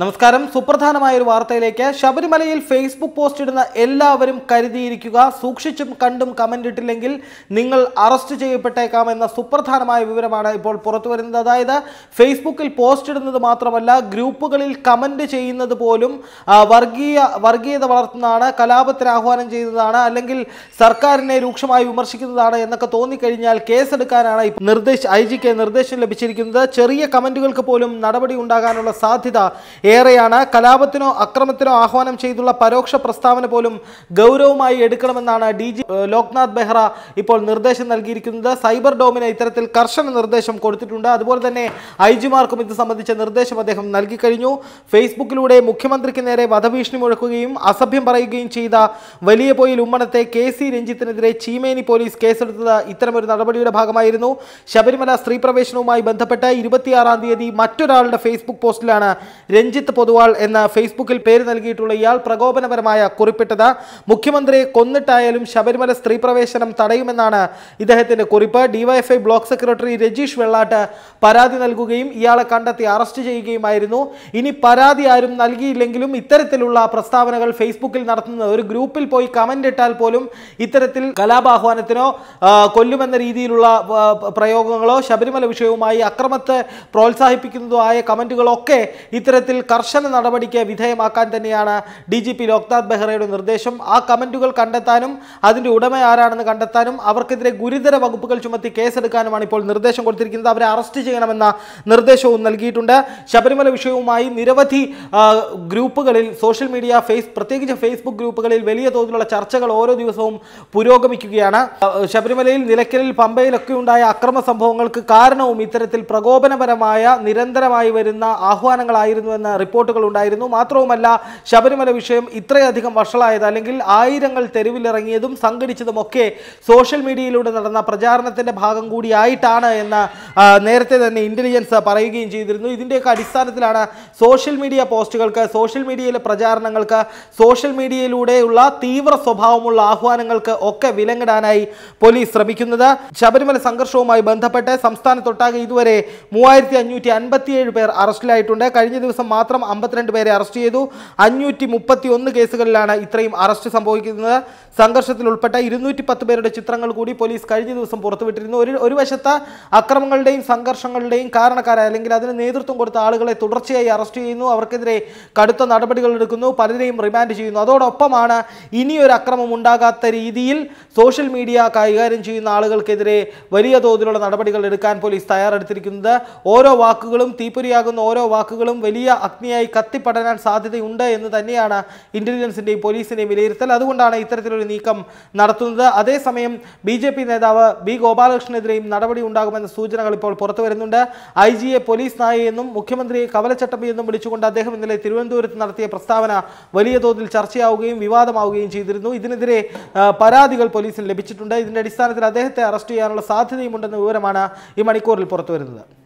നമസ്കാരം സുപ്രധാനമായ ഒരു വാർത്തയിലേക്ക് ശബരിമലയിൽ ഫേസ്ബുക്ക് പോസ്റ്റ് ഇടുന്ന എല്ലാവരും കരുതിയിരിക്കുക സൂക്ഷിച്ചും കണ്ടും കമൻ്റ് ഇട്ടില്ലെങ്കിൽ നിങ്ങൾ അറസ്റ്റ് ചെയ്യപ്പെട്ടേക്കാം എന്ന സുപ്രധാനമായ വിവരമാണ് ഇപ്പോൾ പുറത്തു വരുന്നത് അതായത് ഫേസ്ബുക്കിൽ പോസ്റ്റ് ഇടുന്നത് മാത്രമല്ല ഗ്രൂപ്പുകളിൽ കമൻ്റ് ചെയ്യുന്നത് പോലും വർഗീയ വർഗീയത വളർത്തുന്നതാണ് കലാപത്തിന് ആഹ്വാനം ചെയ്യുന്നതാണ് അല്ലെങ്കിൽ സർക്കാരിനെ രൂക്ഷമായി വിമർശിക്കുന്നതാണ് എന്നൊക്കെ തോന്നിക്കഴിഞ്ഞാൽ കേസെടുക്കാനാണ് നിർദ്ദേശ ഐ ജിക്ക് നിർദ്ദേശം ലഭിച്ചിരിക്കുന്നത് ചെറിയ കമൻറ്റുകൾക്ക് പോലും നടപടി ഉണ്ടാകാനുള്ള സാധ്യത ഏറെയാണ് കലാപത്തിനോ അക്രമത്തിനോ ആഹ്വാനം ചെയ്തുള്ള പരോക്ഷ പ്രസ്താവന പോലും ഗൗരവമായി എടുക്കണമെന്നാണ് ഡി ജി ലോക്നാഥ് ബെഹ്റ ഇപ്പോൾ നിർദ്ദേശം നൽകിയിരിക്കുന്നത് സൈബർ ഡോമിന് ഇത്തരത്തിൽ കർശന നിർദ്ദേശം കൊടുത്തിട്ടുണ്ട് അതുപോലെ തന്നെ ഐ ജിമാർക്കും ഇത് സംബന്ധിച്ച നിർദ്ദേശം അദ്ദേഹം നൽകിക്കഴിഞ്ഞു ഫേസ്ബുക്കിലൂടെ മുഖ്യമന്ത്രിക്ക് നേരെ വധഭീഷണി മുഴക്കുകയും അസഭ്യം പറയുകയും ചെയ്ത വലിയ പോയിൽ ഉമ്മണത്തെ കെ സി രഞ്ജിത്തിനെതിരെ ചീമേനി പോലീസ് കേസെടുത്തത് ഇത്തരമൊരു നടപടിയുടെ ഭാഗമായിരുന്നു ശബരിമല സ്ത്രീ പ്രവേശനവുമായി ബന്ധപ്പെട്ട് ഇരുപത്തിയാറാം തീയതി മറ്റൊരാളുടെ ഫേസ്ബുക്ക് പോസ്റ്റിലാണ് രഞ്ജിത്ത് രഞ്ജിത്ത് പൊതുവാൾ എന്ന ഫേസ്ബുക്കിൽ പേര് നൽകിയിട്ടുള്ള ഇയാൾ പ്രകോപനപരമായ കുറിപ്പിട്ടത് മുഖ്യമന്ത്രിയെ കൊന്നിട്ടായാലും ശബരിമല സ്ത്രീ പ്രവേശനം തടയുമെന്നാണ് ഇദ്ദേഹത്തിന്റെ കുറിപ്പ് DYFI block secretary Rajeesh Vellatt പരാതി നൽകുകയും ഇയാളെ കണ്ടെത്തി അറസ്റ്റ് ചെയ്യുകയുമായിരുന്നു ഇനി പരാതി ആരും നൽകിയില്ലെങ്കിലും ഇത്തരത്തിലുള്ള പ്രസ്താവനകൾ ഫേസ്ബുക്കിൽ നടത്തുന്ന ഒരു ഗ്രൂപ്പിൽ പോയി കമന്റ് ഇട്ടാൽ പോലും ഇത്തരത്തിൽ കലാപാഹ്വാനത്തിനോ കൊല്ലുമെന്ന രീതിയിലുള്ള പ്രയോഗങ്ങളോ ശബരിമല വിഷയവുമായി അക്രമത്തെ പ്രോത്സാഹിപ്പിക്കുന്നതോ ആയ കമന്റുകളൊക്കെ ഇത്തരത്തിൽ കർശന നടപടിക്ക് വിധേയമാക്കാൻ തന്നെയാണ് ഡി ജി പി ലോക്നാഥ് ബെഹ്റയുടെ നിർദ്ദേശം ആ കമന്റുകൾ കണ്ടെത്താനും അതിൻ്റെ ഉടമ ആരാണെന്ന് കണ്ടെത്താനും അവർക്കെതിരെ ഗുരുതര വകുപ്പുകൾ ചുമത്തി കേസെടുക്കാനുമാണ് ഇപ്പോൾ നിർദ്ദേശം കൊടുത്തിരിക്കുന്നത് അവരെ അറസ്റ്റ് ചെയ്യണമെന്ന നിർദ്ദേശവും നൽകിയിട്ടുണ്ട് ശബരിമല വിഷയവുമായി നിരവധി ഗ്രൂപ്പുകളിൽ സോഷ്യൽ മീഡിയ ഫേസ് പ്രത്യേകിച്ച് ഫേസ്ബുക്ക് ഗ്രൂപ്പുകളിൽ വലിയ തോതിലുള്ള ചർച്ചകൾ ഓരോ ദിവസവും പുരോഗമിക്കുകയാണ് ശബരിമലയിൽ നിലയ്ക്കലിൽ പമ്പയിലൊക്കെ ഉണ്ടായ അക്രമ സംഭവങ്ങൾക്ക് കാരണവും ഇത്തരത്തിൽ പ്രകോപനപരമായ നിരന്തരമായി വരുന്ന ആഹ്വാനങ്ങളായിരുന്നു റിപ്പോർട്ടുകൾ ഉണ്ടായിരുന്നു മാത്രവുമല്ല ശബരിമല വിഷയം ഇത്രയധികം വഷളായത് അല്ലെങ്കിൽ ആയിരങ്ങൾ തെരുവിലിറങ്ങിയതും സംഘടിച്ചതുമൊക്കെ സോഷ്യൽ മീഡിയയിലൂടെ നടന്ന പ്രചാരണത്തിൻ്റെ ഭാഗം കൂടിയായിട്ടാണ് എന്ന് നേരത്തെ തന്നെ ഇൻ്റലിജൻസ് പറയുകയും ചെയ്തിരുന്നു ഇതിൻ്റെയൊക്കെ അടിസ്ഥാനത്തിലാണ് സോഷ്യൽ മീഡിയ പോസ്റ്റുകൾക്ക് സോഷ്യൽ മീഡിയയിലെ പ്രചാരണങ്ങൾക്ക് സോഷ്യൽ മീഡിയയിലൂടെയുള്ള തീവ്ര സ്വഭാവമുള്ള ആഹ്വാനങ്ങൾക്ക് ഒക്കെ വിലങ്ങിടാനായി പോലീസ് ശ്രമിക്കുന്നത് ശബരിമല സംഘർഷവുമായി ബന്ധപ്പെട്ട് സംസ്ഥാനത്തൊട്ടാകെ ഇതുവരെ മൂവായിരത്തി അഞ്ഞൂറ്റി അൻപത്തിയേഴ് പേർ അറസ്റ്റിലായിട്ടുണ്ട് കഴിഞ്ഞ ദിവസം മാത്രം അമ്പത്തിരണ്ട് പേരെ അറസ്റ്റ് ചെയ്തു അഞ്ഞൂറ്റി മുപ്പത്തി ഒന്ന് കേസുകളിലാണ് ഇത്രയും അറസ്റ്റ് സംഭവിക്കുന്നത് സംഘർഷത്തിൽ ഉൾപ്പെട്ട ഇരുന്നൂറ്റി പത്ത് പേരുടെ ചിത്രങ്ങൾ കൂടി പോലീസ് കഴിഞ്ഞ ദിവസം പുറത്തുവിട്ടിരുന്നു ഒരു ഒരു വശത്ത് അക്രമങ്ങളുടെയും സംഘർഷങ്ങളുടെയും കാരണക്കാരായ അല്ലെങ്കിൽ അതിന് നേതൃത്വം കൊടുത്ത ആളുകളെ തുടർച്ചയായി അറസ്റ്റ് ചെയ്യുന്നു അവർക്കെതിരെ കടുത്ത നടപടികൾ എടുക്കുന്നു പലരെയും റിമാൻഡ് ചെയ്യുന്നു അതോടൊപ്പമാണ് ഇനിയൊരു അക്രമം ഉണ്ടാകാത്ത രീതിയിൽ സോഷ്യൽ മീഡിയ കൈകാര്യം ചെയ്യുന്ന ആളുകൾക്കെതിരെ വലിയ തോതിലുള്ള നടപടികൾ എടുക്കാൻ പോലീസ് തയ്യാറെടുത്തിരിക്കുന്നത് ഓരോ വാക്കുകളും തീപ്പൊരിയാകുന്ന ഓരോ വാക്കുകളും വലിയ അഗ്നിയായി കത്തിപ്പടരാൻ സാധ്യതയുണ്ട് എന്ന് തന്നെയാണ് ഇൻ്റലിജൻസിൻ്റെയും പോലീസിൻ്റെയും വിലയിരുത്തൽ അതുകൊണ്ടാണ് ഇത്തരത്തിലൊരു നീക്കം നടത്തുന്നത് അതേസമയം ബി ജെ പി നേതാവ് ബി ഗോപാലകൃഷ്ണനെതിരെയും നടപടി ഉണ്ടാകുമെന്ന സൂചനകൾ ഇപ്പോൾ പുറത്തു വരുന്നുണ്ട് ഐ ജിയെ പോലീസ് നായെന്നും മുഖ്യമന്ത്രിയെ എന്നും വിളിച്ചുകൊണ്ട് അദ്ദേഹം ഇന്നലെ തിരുവനന്തപുരത്ത് നടത്തിയ പ്രസ്താവന വലിയ തോതിൽ ചർച്ചയാവുകയും വിവാദമാവുകയും ചെയ്തിരുന്നു ഇതിനെതിരെ പരാതികൾ പോലീസിന് ലഭിച്ചിട്ടുണ്ട് ഇതിൻ്റെ അടിസ്ഥാനത്തിൽ അദ്ദേഹത്തെ അറസ്റ്റ് ചെയ്യാനുള്ള സാധ്യതയുമുണ്ടെന്ന വിവരമാണ് ഈ മണിക്കൂറിൽ പുറത്തു വരുന്നത്